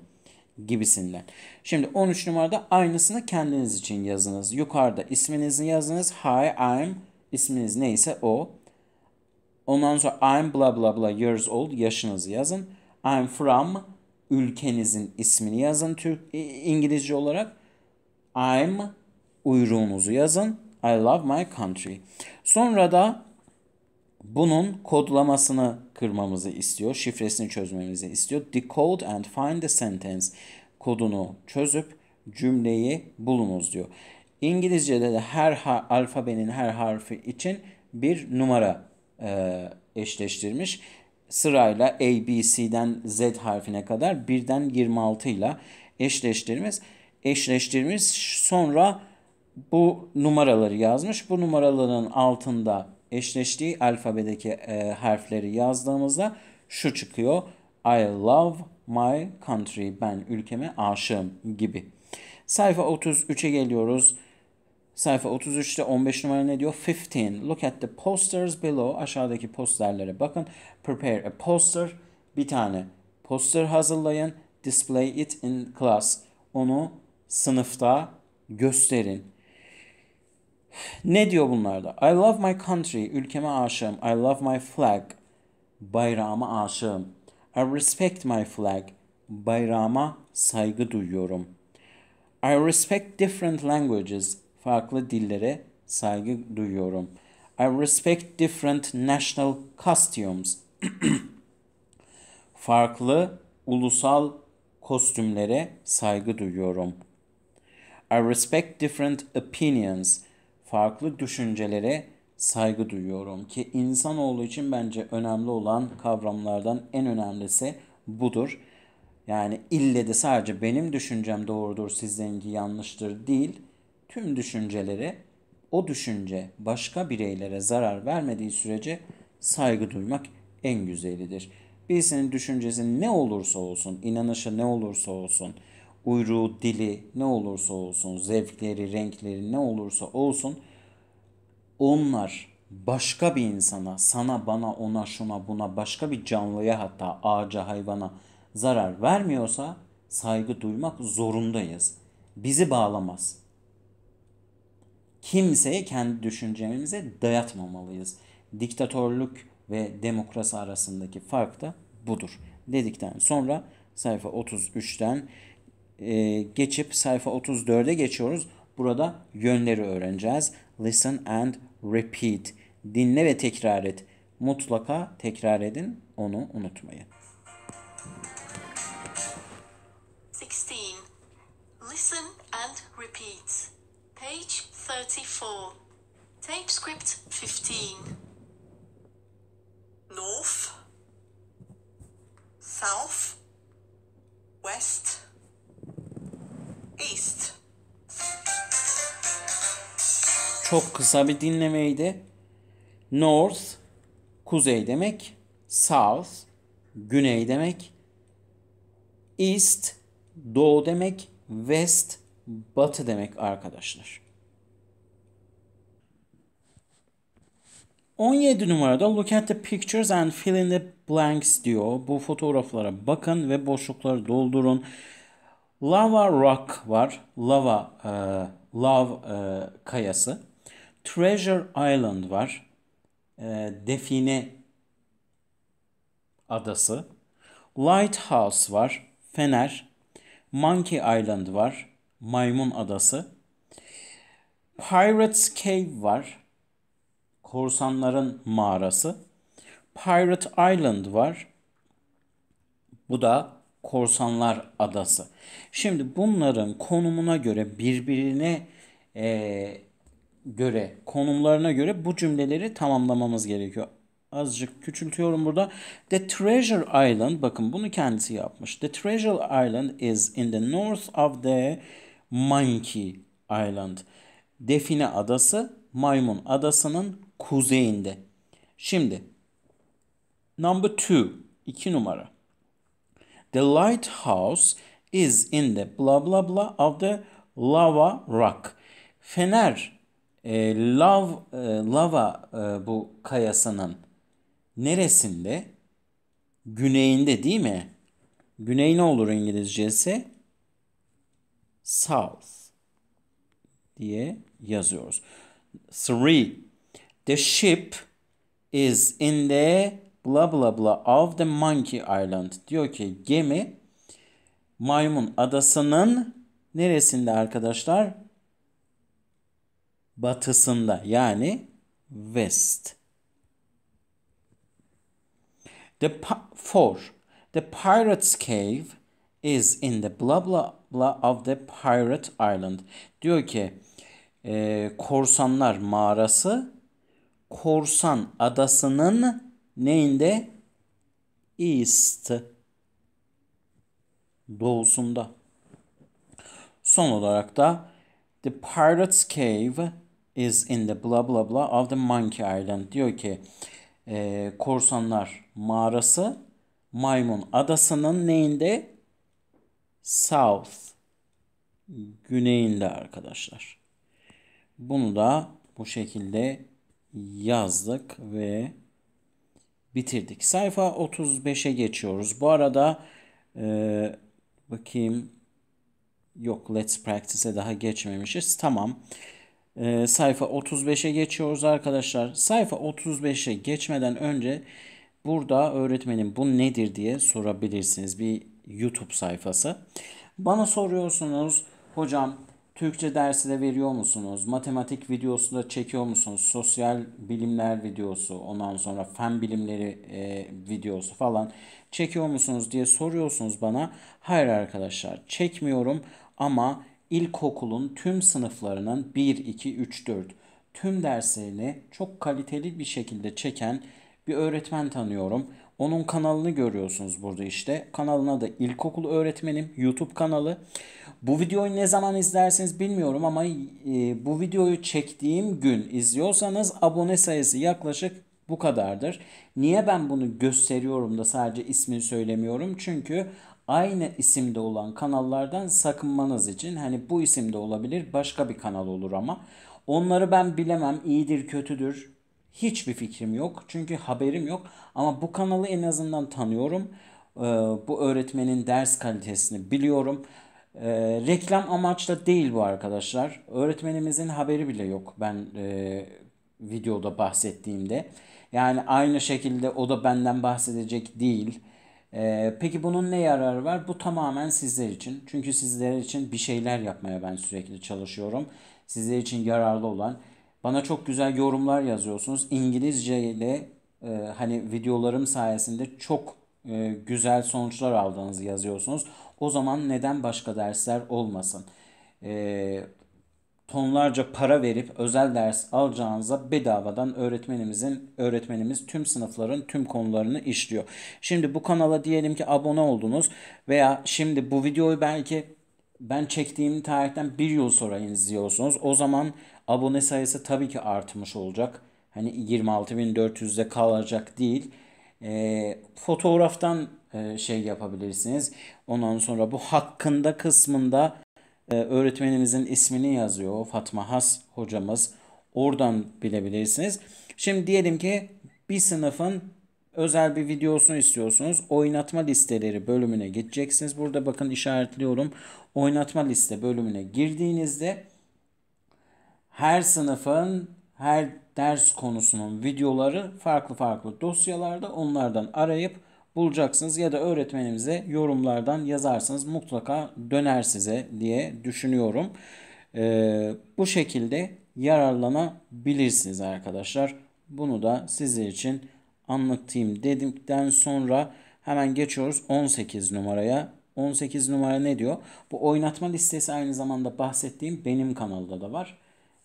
gibisinden. Şimdi 13 numarada aynısını kendiniz için yazınız. Yukarıda isminizi yazınız. Hi, I'm isminiz neyse o. Ondan sonra I'm blah blah blah years old yaşınızı yazın. I'm from ülkenizin ismini yazın Türk e, İngilizce olarak. I'm uyruğunuzu yazın. I love my country. Sonra da bunun kodlamasını kırmamızı istiyor. Şifresini çözmemizi istiyor. Decode and find the sentence kodunu çözüp cümleyi bulunuz diyor. İngilizce'de de her alfabenin her harfi için bir numara e, eşleştirmiş. Sırayla A, B, C'den Z harfine kadar birden 26 ile eşleştirmiş. Eşleştirmiş sonra bu numaraları yazmış. Bu numaraların altında eşleştiği alfabedeki e, harfleri yazdığımızda şu çıkıyor. I love my country. Ben ülkeme aşığım gibi. Sayfa 33'e geliyoruz. Sayfa 33'te 15 numara ne diyor? 15. Look at the posters below. Aşağıdaki posterlere bakın. Prepare a poster. Bir tane poster hazırlayın. Display it in class. Onu sınıfta gösterin. Ne diyor bunlarda? I love my country. Ülkeme aşığım. I love my flag. Bayrağıma aşığım. I respect my flag. Bayrağıma saygı duyuyorum. I respect different languages farklı dillere saygı duyuyorum. I respect different national costumes. farklı ulusal kostümlere saygı duyuyorum. I respect different opinions. Farklı düşüncelere saygı duyuyorum ki insan olduğu için bence önemli olan kavramlardan en önemlisi budur. Yani ille de sadece benim düşüncem doğrudur, sizinki yanlıştır değil tüm düşüncelere o düşünce başka bireylere zarar vermediği sürece saygı duymak en güzelidir. Birisinin düşüncesi ne olursa olsun, inanışı ne olursa olsun, uyruğu, dili ne olursa olsun, zevkleri, renkleri ne olursa olsun onlar başka bir insana, sana, bana, ona, şuna, buna, başka bir canlıya hatta ağaca, hayvana zarar vermiyorsa saygı duymak zorundayız. Bizi bağlamaz kimseye kendi düşüncemize dayatmamalıyız. Diktatörlük ve demokrasi arasındaki fark da budur. Dedikten sonra sayfa 33'ten e, geçip sayfa 34'e geçiyoruz. Burada yönleri öğreneceğiz. Listen and repeat. Dinle ve tekrar et. Mutlaka tekrar edin. Onu unutmayın. 16. Listen and repeat. Page 34. Tape script 15. North, South, West, East. Çok kısa bir dinlemeydi. North, kuzey demek. South, güney demek. East, doğu demek. West, batı demek arkadaşlar. 17 numarada look at the pictures and fill in the blanks diyor. Bu fotoğraflara bakın ve boşlukları doldurun. Lava rock var. Lava e, lav e, kayası. Treasure Island var. E, define adası. Lighthouse var. Fener. Monkey Island var. Maymun Adası. Pirates Cave var. Korsanların mağarası. Pirate Island var. Bu da Korsanlar Adası. Şimdi bunların konumuna göre birbirine e, göre konumlarına göre bu cümleleri tamamlamamız gerekiyor. Azıcık küçültüyorum burada. The Treasure Island bakın bunu kendisi yapmış. The Treasure Island is in the north of the Monkey Island. Define adası maymun adasının kuzeyinde. Şimdi number two, iki numara. The lighthouse is in the blah blah blah of the lava rock. Fener e, lav e, lava e, bu kayasının neresinde? Güneyinde değil mi? Güney ne olur İngilizcesi? south diye yazıyoruz. Three, The ship is in the bla bla bla of the Monkey Island. Diyor ki gemi Maymun Adası'nın neresinde arkadaşlar? Batısında yani west. The four, The Pirate's Cave is in the blah blah Mapla of the Pirate Island. Diyor ki e, korsanlar mağarası korsan adasının neyinde? East doğusunda. Son olarak da The Pirate's Cave is in the blah blah blah of the Monkey Island. Diyor ki e, korsanlar mağarası maymun adasının neyinde? South güneyinde arkadaşlar. Bunu da bu şekilde yazdık ve bitirdik. Sayfa 35'e geçiyoruz. Bu arada e, bakayım yok let's practice'e daha geçmemişiz. Tamam. E, sayfa 35'e geçiyoruz arkadaşlar. Sayfa 35'e geçmeden önce burada öğretmenim bu nedir diye sorabilirsiniz. Bir YouTube sayfası. Bana soruyorsunuz hocam Türkçe dersi de veriyor musunuz? Matematik videosu da çekiyor musunuz? Sosyal bilimler videosu, ondan sonra fen bilimleri e, videosu falan çekiyor musunuz diye soruyorsunuz bana. Hayır arkadaşlar, çekmiyorum ama ilkokulun tüm sınıflarının 1 2 3 4 tüm derslerini çok kaliteli bir şekilde çeken bir öğretmen tanıyorum. Onun kanalını görüyorsunuz burada işte. Kanalına da ilkokul öğretmenim YouTube kanalı. Bu videoyu ne zaman izlersiniz bilmiyorum ama e, bu videoyu çektiğim gün izliyorsanız abone sayısı yaklaşık bu kadardır. Niye ben bunu gösteriyorum da sadece ismini söylemiyorum? Çünkü aynı isimde olan kanallardan sakınmanız için hani bu isimde olabilir başka bir kanal olur ama onları ben bilemem iyidir kötüdür hiçbir fikrim yok. Çünkü haberim yok. Ama bu kanalı en azından tanıyorum. Ee, bu öğretmenin ders kalitesini biliyorum. Ee, reklam amaçla değil bu arkadaşlar. Öğretmenimizin haberi bile yok ben e, videoda bahsettiğimde. Yani aynı şekilde o da benden bahsedecek değil. Ee, peki bunun ne yararı var? Bu tamamen sizler için. Çünkü sizler için bir şeyler yapmaya ben sürekli çalışıyorum. Sizler için yararlı olan bana çok güzel yorumlar yazıyorsunuz. İngilizce ile e, hani videolarım sayesinde çok e, güzel sonuçlar aldığınızı yazıyorsunuz. O zaman neden başka dersler olmasın? E, tonlarca para verip özel ders alacağınıza bedavadan öğretmenimizin öğretmenimiz tüm sınıfların tüm konularını işliyor. Şimdi bu kanala diyelim ki abone oldunuz veya şimdi bu videoyu belki ben çektiğim tarihten bir yıl sonra izliyorsunuz. O zaman Abone sayısı tabii ki artmış olacak. Hani 26.400'de kalacak değil. E, fotoğraftan e, şey yapabilirsiniz. Ondan sonra bu hakkında kısmında e, öğretmenimizin ismini yazıyor. Fatma Has hocamız. Oradan bilebilirsiniz. Şimdi diyelim ki bir sınıfın özel bir videosunu istiyorsunuz. Oynatma listeleri bölümüne gideceksiniz. Burada bakın işaretliyorum. Oynatma liste bölümüne girdiğinizde her sınıfın her ders konusunun videoları farklı farklı dosyalarda onlardan arayıp bulacaksınız ya da öğretmenimize yorumlardan yazarsınız mutlaka döner size diye düşünüyorum. Ee, bu şekilde yararlanabilirsiniz arkadaşlar. Bunu da size için anlatayım dedikten sonra hemen geçiyoruz 18 numaraya. 18 numara ne diyor? Bu oynatma listesi aynı zamanda bahsettiğim benim kanalda da var.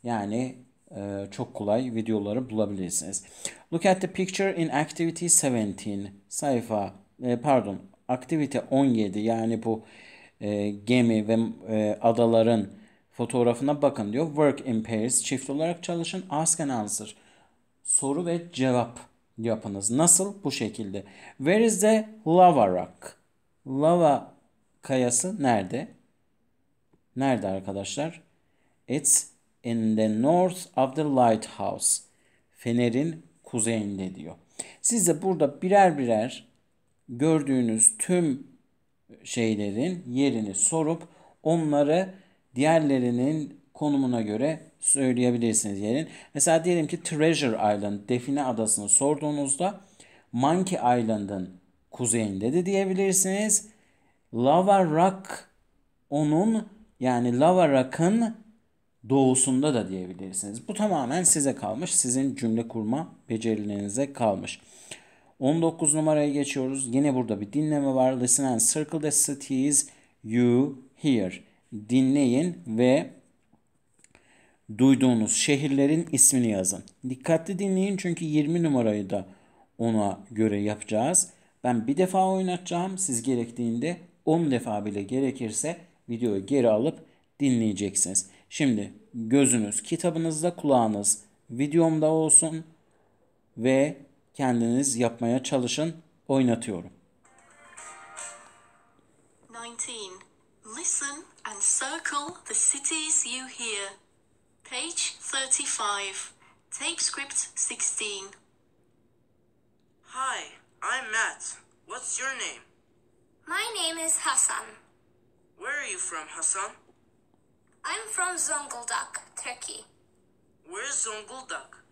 Yani e, çok kolay videoları bulabilirsiniz. Look at the picture in activity 17 sayfa e, pardon activity 17 yani bu e, gemi ve e, adaların fotoğrafına bakın diyor. Work in pairs çift olarak çalışın ask and answer soru ve cevap yapınız. Nasıl? Bu şekilde. Where is the lava rock? Lava kayası nerede? Nerede arkadaşlar? It's in the north of the lighthouse. Fenerin kuzeyinde diyor. Siz de burada birer birer gördüğünüz tüm şeylerin yerini sorup onları diğerlerinin konumuna göre söyleyebilirsiniz yerin. Mesela diyelim ki Treasure Island, Define Adası'nı sorduğunuzda Monkey Island'ın kuzeyinde de diyebilirsiniz. Lava Rock onun yani Lava Rock'ın doğusunda da diyebilirsiniz. Bu tamamen size kalmış. Sizin cümle kurma becerilerinize kalmış. 19 numaraya geçiyoruz. Yine burada bir dinleme var. Listen and circle the cities you hear. Dinleyin ve duyduğunuz şehirlerin ismini yazın. Dikkatli dinleyin çünkü 20 numarayı da ona göre yapacağız. Ben bir defa oynatacağım. Siz gerektiğinde 10 defa bile gerekirse videoyu geri alıp dinleyeceksiniz. Şimdi gözünüz kitabınızda, kulağınız videomda olsun ve kendiniz yapmaya çalışın. Oynatıyorum. 19. Listen and circle the cities you hear. Page 35. Tape script 16. Hi, I'm Matt. What's your name? My name is Hassan. Where are you from, Hassan? I'm from Zonguldak, Turkey. Where's Zonguldak?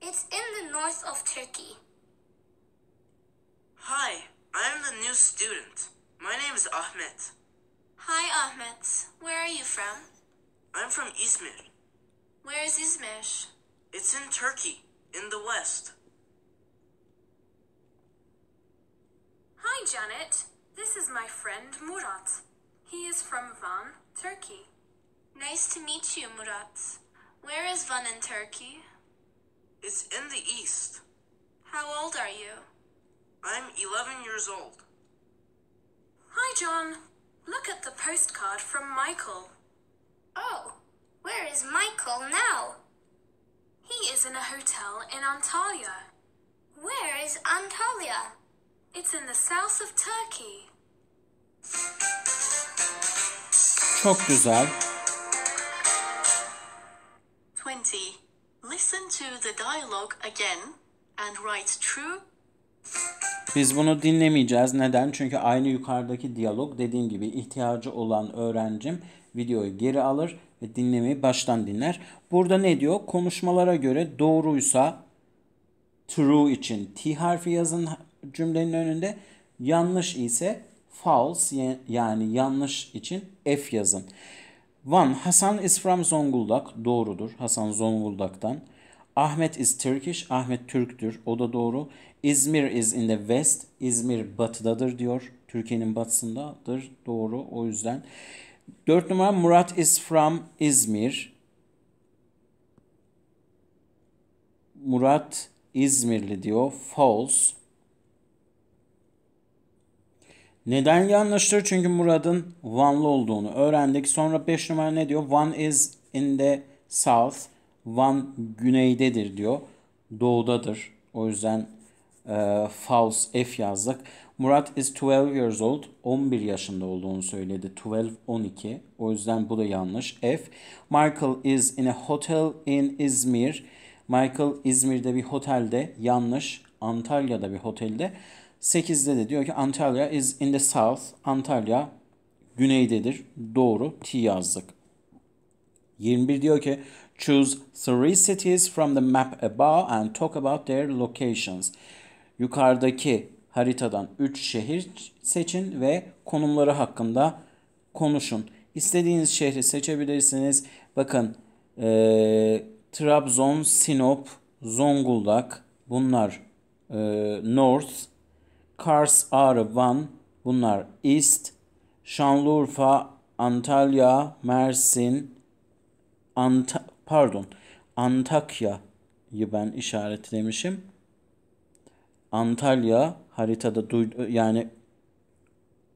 It's in the north of Turkey. Hi, I'm the new student. My name is Ahmet. Hi, Ahmet. Where are you from? I'm from Izmir. Where is Izmir? It's in Turkey, in the west. Hi, Janet. This is my friend Murat. He is from Van, Turkey. Nice to meet you, Murat. Where is Van in Turkey? It's in the east. How old are you? I'm 11 years old. Hi, John. Look at the postcard from Michael. Oh, where is Michael now? He is in a hotel in Antalya. Where is Antalya? It's in the south of Turkey. Çok güzel. Right true. Biz bunu dinlemeyeceğiz. Neden? Çünkü aynı yukarıdaki diyalog dediğim gibi ihtiyacı olan öğrencim videoyu geri alır ve dinlemeyi baştan dinler. Burada ne diyor? Konuşmalara göre doğruysa true için T harfi yazın cümlenin önünde. Yanlış ise false yani yanlış için F yazın. One, Hasan is from Zonguldak. Doğrudur. Hasan Zonguldak'tan. Ahmet is Turkish. Ahmet Türktür. O da doğru. İzmir is in the west. İzmir batıdadır diyor. Türkiye'nin batısındadır. Doğru. O yüzden. Dört numara Murat is from İzmir. Murat İzmirli diyor. False. Neden yanlıştır? Çünkü Murat'ın Vanlı olduğunu öğrendik. Sonra 5 numara ne diyor? One is in the south. Van güneydedir diyor. Doğudadır. O yüzden e, false F yazdık. Murat is 12 years old. 11 yaşında olduğunu söyledi. 12, 12. O yüzden bu da yanlış. F. Michael is in a hotel in İzmir. Michael İzmir'de bir otelde. Yanlış. Antalya'da bir otelde. 8'de de diyor ki Antalya is in the south. Antalya güneydedir. Doğru. T yazdık. 21 diyor ki Choose three cities from the map above and talk about their locations. Yukarıdaki haritadan 3 şehir seçin ve konumları hakkında konuşun. İstediğiniz şehri seçebilirsiniz. Bakın e, Trabzon, Sinop, Zonguldak bunlar e, North, Kars, Ağrı, Van bunlar East, Şanlıurfa, Antalya, Mersin, Ant pardon Antakya'yı ben işaretlemişim. Antalya haritada duydu, yani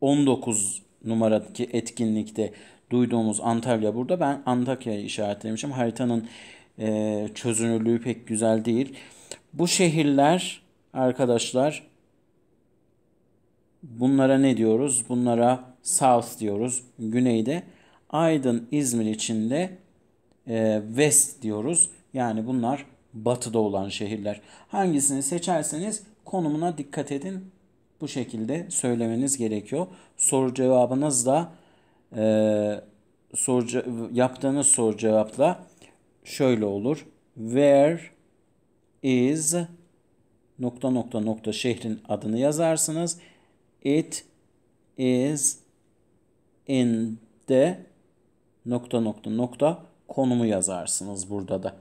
19 numaradaki etkinlikte duyduğumuz Antalya burada. Ben Antakya'yı işaretlemişim. Haritanın e, çözünürlüğü pek güzel değil. Bu şehirler arkadaşlar bunlara ne diyoruz? Bunlara South diyoruz. Güneyde Aydın, İzmir içinde e, west diyoruz. Yani bunlar batıda olan şehirler. Hangisini seçerseniz konumuna dikkat edin. Bu şekilde söylemeniz gerekiyor. Soru cevabınız da e, soru, yaptığınız soru cevapla şöyle olur. Where is nokta nokta nokta şehrin adını yazarsınız. It is in the nokta nokta nokta konumu yazarsınız burada da.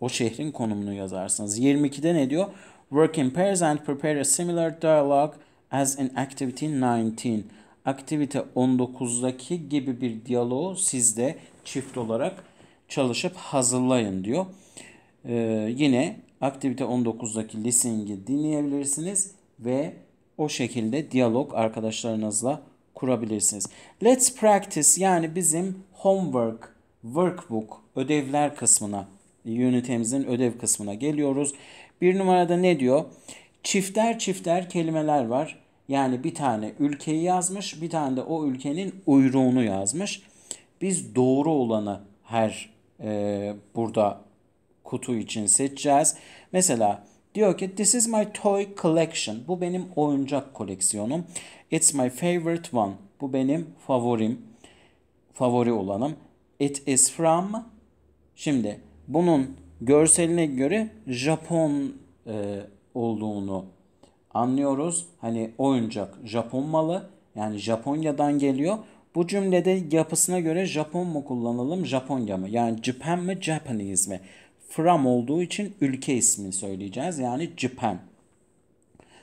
O şehrin konumunu yazarsınız. 22'de ne diyor? Work in pairs and prepare a similar dialogue as in activity 19. Aktivite 19'daki gibi bir diyaloğu siz de çift olarak çalışıp hazırlayın diyor. Ee, yine aktivite 19'daki listening'i dinleyebilirsiniz ve o şekilde diyalog arkadaşlarınızla kurabilirsiniz. Let's practice yani bizim homework workbook ödevler kısmına ünitemizin ödev kısmına geliyoruz. Bir numarada ne diyor? Çifter çifter kelimeler var. Yani bir tane ülkeyi yazmış, bir tane de o ülkenin uyruğunu yazmış. Biz doğru olanı her e, burada kutu için seçeceğiz. Mesela diyor ki this is my toy collection. Bu benim oyuncak koleksiyonum. It's my favorite one. Bu benim favorim. Favori olanım. It is from. Şimdi bunun görseline göre Japon e, olduğunu anlıyoruz. Hani oyuncak Japon malı yani Japonya'dan geliyor. Bu cümlede yapısına göre Japon mu kullanalım Japonya mı? Yani Japan mı Japanese mi? From olduğu için ülke ismini söyleyeceğiz. Yani Japan.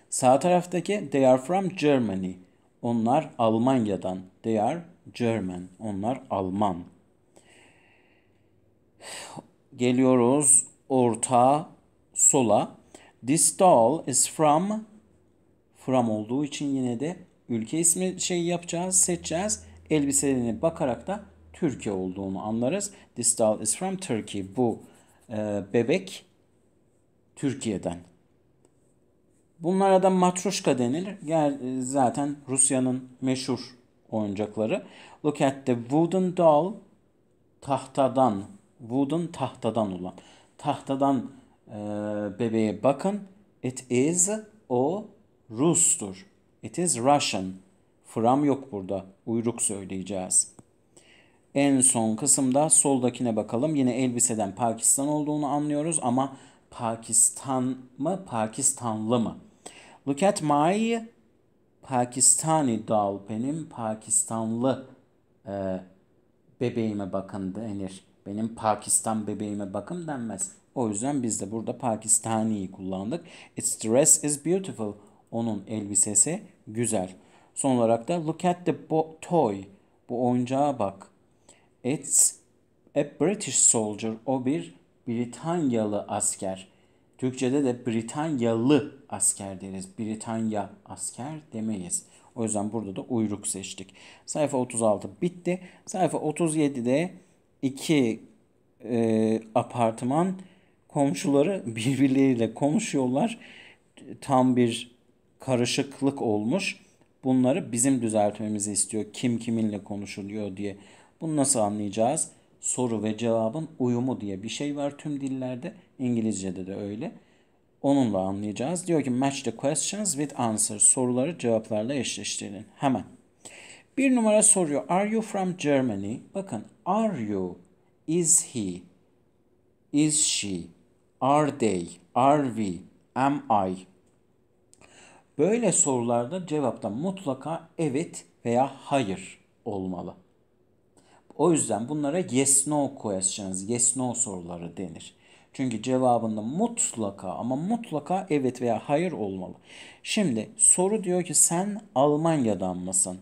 Sağ taraftaki they are from Germany. Onlar Almanya'dan. They are German. Onlar Alman. Geliyoruz orta sola. This doll is from from olduğu için yine de ülke ismi şey yapacağız, seçeceğiz. Elbiselerine bakarak da Türkiye olduğunu anlarız. This doll is from Turkey. Bu e, bebek Türkiye'den. Bunlara da matruşka denilir. E, zaten Rusya'nın meşhur oyuncakları. Look at the wooden doll. Tahtadan Wooden tahtadan olan. Tahtadan e, bebeğe bakın. It is o Rus'tur. It is Russian. From yok burada. Uyruk söyleyeceğiz. En son kısımda soldakine bakalım. Yine elbiseden Pakistan olduğunu anlıyoruz ama Pakistan mı, Pakistanlı mı? Look at my Pakistani doll. Benim Pakistanlı e, bebeğime bakın denir. Benim Pakistan bebeğime bakım denmez. O yüzden biz de burada Pakistani'yi kullandık. Its dress is beautiful. Onun elbisesi güzel. Son olarak da look at the toy. Bu oyuncağa bak. It's a British soldier. O bir Britanyalı asker. Türkçede de Britanyalı asker deriz. Britanya asker demeyiz. O yüzden burada da uyruk seçtik. Sayfa 36 bitti. Sayfa 37'de iki e, apartman komşuları birbirleriyle konuşuyorlar. Tam bir karışıklık olmuş. Bunları bizim düzeltmemizi istiyor. Kim kiminle konuşuluyor diye. Bunu nasıl anlayacağız? Soru ve cevabın uyumu diye bir şey var tüm dillerde. İngilizce'de de öyle. Onunla anlayacağız. Diyor ki match the questions with answers. Soruları cevaplarla eşleştirin. Hemen. Bir numara soruyor. Are you from Germany? Bakın are you, is he, is she, are they, are we, am I? Böyle sorularda cevapta mutlaka evet veya hayır olmalı. O yüzden bunlara yes no questions, yes no soruları denir. Çünkü cevabında mutlaka ama mutlaka evet veya hayır olmalı. Şimdi soru diyor ki sen Almanya'dan mısın?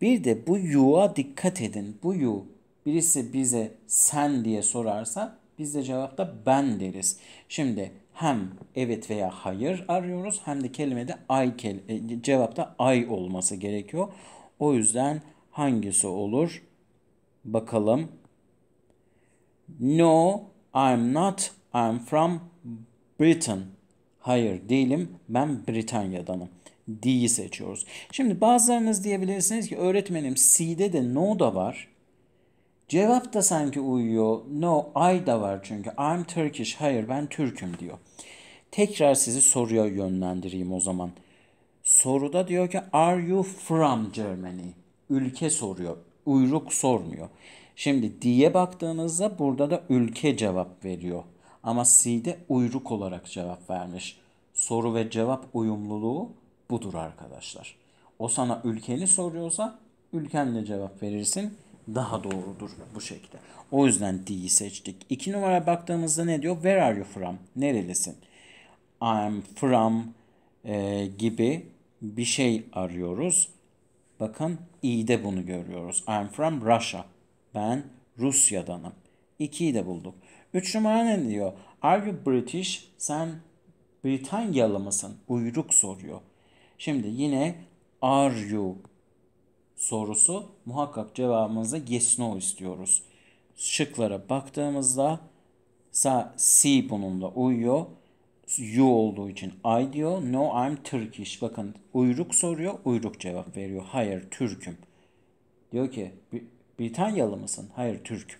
Bir de bu you'a dikkat edin. Bu you birisi bize sen diye sorarsa biz de cevapta ben deriz. Şimdi hem evet veya hayır arıyoruz hem de kelimede ay kel e, cevapta ay olması gerekiyor. O yüzden hangisi olur? Bakalım. No, I'm not. I'm from Britain. Hayır değilim. Ben Britanya'danım. D'yi seçiyoruz. Şimdi bazılarınız diyebilirsiniz ki öğretmenim C'de de no da var. Cevap da sanki uyuyor. No, I da var çünkü. I'm Turkish. Hayır ben Türk'üm diyor. Tekrar sizi soruya yönlendireyim o zaman. Soruda diyor ki are you from Germany? Ülke soruyor. Uyruk sormuyor. Şimdi D'ye baktığınızda burada da ülke cevap veriyor. Ama C'de uyruk olarak cevap vermiş. Soru ve cevap uyumluluğu budur arkadaşlar. O sana ülkeni soruyorsa ülkenle cevap verirsin. Daha doğrudur bu şekilde. O yüzden D'yi seçtik. İki numara baktığımızda ne diyor? Where are you from? Nerelisin? I'm from e, gibi bir şey arıyoruz. Bakın İ'de bunu görüyoruz. I'm from Russia. Ben Rusya'danım. 2'yi de bulduk. Üç numara ne diyor? Are you British? Sen Britanyalı mısın? Uyruk soruyor. Şimdi yine are you sorusu muhakkak cevabımızda yes no istiyoruz. Şıklara baktığımızda C bununla uyuyor. You olduğu için I diyor. No I'm Turkish. Bakın uyruk soruyor. Uyruk cevap veriyor. Hayır Türk'üm. Diyor ki Britanyalı mısın? Hayır Türk'üm.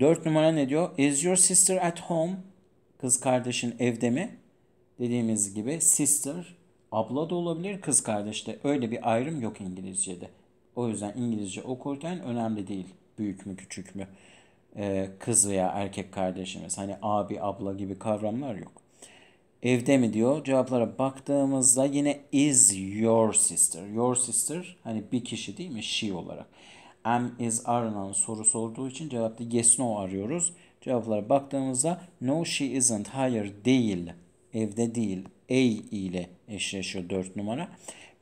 Dört numara ne diyor? Is your sister at home? Kız kardeşin evde mi? dediğimiz gibi sister abla da olabilir kız kardeş de öyle bir ayrım yok İngilizce'de. O yüzden İngilizce okurken önemli değil büyük mü küçük mü ee, kız veya erkek kardeşimiz hani abi abla gibi kavramlar yok. Evde mi diyor cevaplara baktığımızda yine is your sister. Your sister hani bir kişi değil mi she olarak. Am is aranan soru sorduğu için cevapta yes no arıyoruz. Cevaplara baktığımızda no she isn't hayır değil evde değil A ile eşleşiyor 4 numara.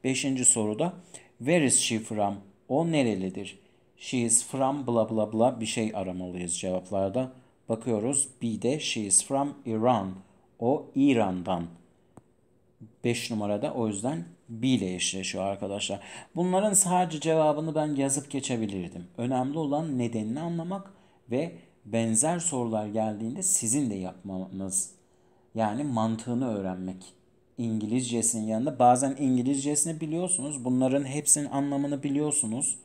5. soruda where is she from? O nerelidir? She is from bla bla bla bir şey aramalıyız cevaplarda. Bakıyoruz B'de she is from Iran. O İran'dan. 5 numarada o yüzden B ile eşleşiyor arkadaşlar. Bunların sadece cevabını ben yazıp geçebilirdim. Önemli olan nedenini anlamak ve benzer sorular geldiğinde sizin de yapmanız yani mantığını öğrenmek. İngilizcesinin yanında bazen İngilizcesini biliyorsunuz. Bunların hepsinin anlamını biliyorsunuz.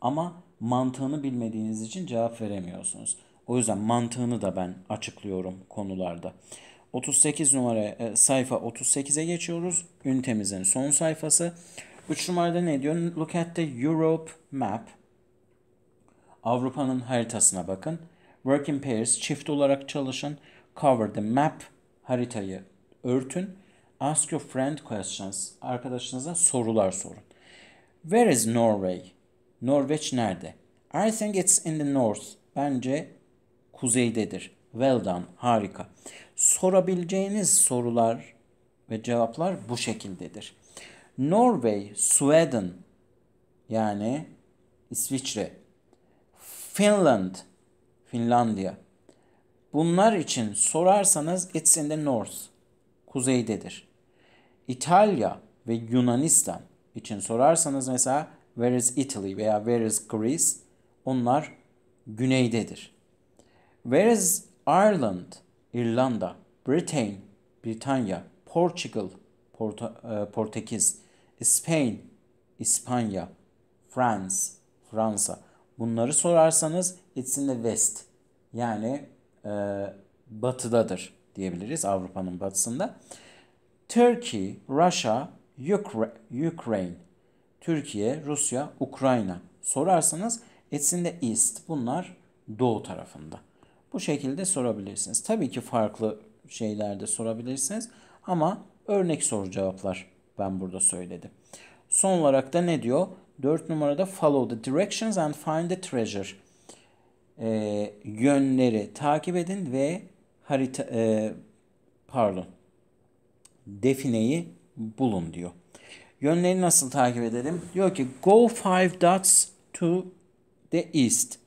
Ama mantığını bilmediğiniz için cevap veremiyorsunuz. O yüzden mantığını da ben açıklıyorum konularda. 38 numara e, sayfa 38'e geçiyoruz. Ünitemizin son sayfası. 3 numarada ne diyor? Look at the Europe map. Avrupa'nın haritasına bakın. Work in pairs, çift olarak çalışın. Cover the map haritayı örtün. Ask your friend questions. Arkadaşınıza sorular sorun. Where is Norway? Norveç nerede? I think it's in the north. Bence kuzeydedir. Well done. Harika. Sorabileceğiniz sorular ve cevaplar bu şekildedir. Norway, Sweden yani İsviçre, Finland, Finlandiya, Bunlar için sorarsanız it's in the north. Kuzeydedir. İtalya ve Yunanistan için sorarsanız mesela where is Italy veya where is Greece onlar güneydedir. Where is Ireland? İrlanda, Britain, Britanya, Portugal, Porta, e, Portekiz, Spain, İspanya, France, Fransa. Bunları sorarsanız it's in the west. Yani e, batıdadır diyebiliriz Avrupa'nın batısında. Turkey, Russia, Ukra Ukraine. Türkiye, Rusya, Ukrayna sorarsanız etzinde East bunlar doğu tarafında. Bu şekilde sorabilirsiniz. Tabii ki farklı şeylerde sorabilirsiniz ama örnek soru cevaplar ben burada söyledim. Son olarak da ne diyor? 4 numarada follow the directions and find the treasure e, yönleri takip edin ve harita e, pardon defineyi bulun diyor. Yönleri nasıl takip edelim? Diyor ki go five dots to the east.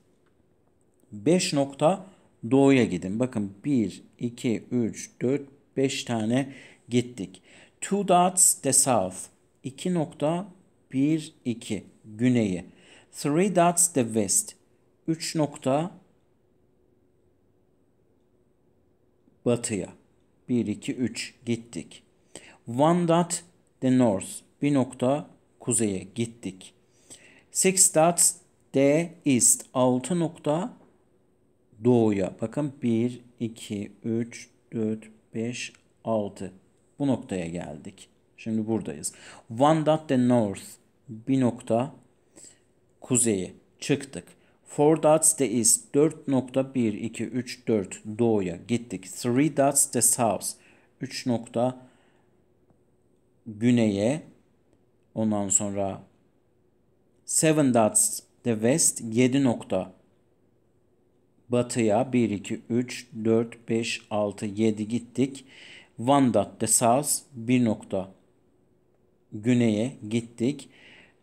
5 nokta doğuya gidin. Bakın 1, 2, 3, 4, 5 tane gittik. Two dots the south. 2 nokta 1, 2 güneyi. Three dots the west. 3 nokta batıya. 1, 2, 3 gittik. One dot the north. 1 nokta kuzeye gittik. Six dots the east. 6 nokta doğuya. Bakın 1, 2, 3, 4, 5, 6. Bu noktaya geldik. Şimdi buradayız. One dot the north. 1 nokta kuzeye çıktık. Four dots the east. 4.1234 doğuya gittik. Three dots the south. 3 nokta güneye. Ondan sonra seven dots the west. 7 nokta batıya. 1, 2, 3, 4, 5, 6, 7 gittik. One dot the south. 1 nokta güneye gittik.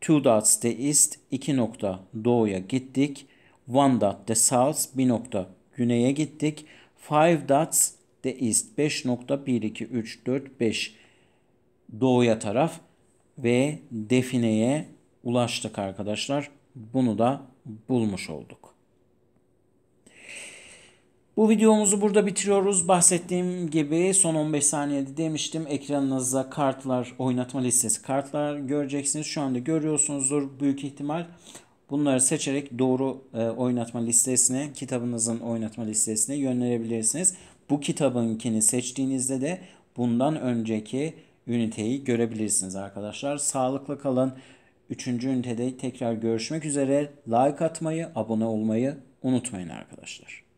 Two dots the east. 2 nokta doğuya gittik. One dot the south bir nokta güneye gittik. Five dots the east 5 nokta 1 2 3 4 5 doğuya taraf ve defineye ulaştık arkadaşlar. Bunu da bulmuş olduk. Bu videomuzu burada bitiriyoruz. Bahsettiğim gibi son 15 saniyede demiştim. Ekranınızda kartlar, oynatma listesi kartlar göreceksiniz. Şu anda görüyorsunuzdur büyük ihtimal. Bunları seçerek doğru e, oynatma listesine, kitabınızın oynatma listesine yönlerebilirsiniz. Bu kitabınkini seçtiğinizde de bundan önceki üniteyi görebilirsiniz arkadaşlar. Sağlıklı kalın. Üçüncü ünitede tekrar görüşmek üzere. Like atmayı, abone olmayı unutmayın arkadaşlar.